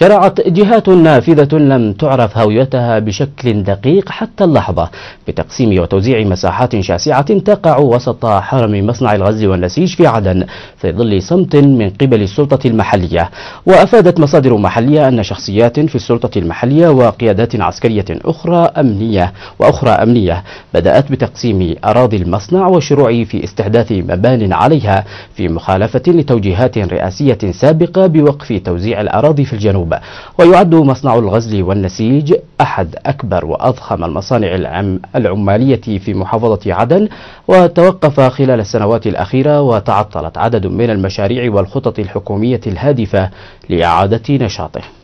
شرعت جهات نافذة لم تعرف هويتها بشكل دقيق حتى اللحظة بتقسيم وتوزيع مساحات شاسعة تقع وسط حرم مصنع الغز والنسيج في عدن في ظل صمت من قبل السلطة المحلية وأفادت مصادر محلية أن شخصيات في السلطة المحلية وقيادات عسكرية أخرى أمنية وأخرى أمنية بدأت بتقسيم أراضي المصنع والشروع في استحداث مبان عليها في مخالفة لتوجيهات رئاسية سابقة بوقف توزيع الأراضي في الجنوب الجنوب ويعد مصنع الغزل والنسيج أحد أكبر وأضخم المصانع العمالية في محافظة عدن وتوقف خلال السنوات الأخيرة وتعطلت عدد من المشاريع والخطط الحكومية الهادفة لإعادة نشاطه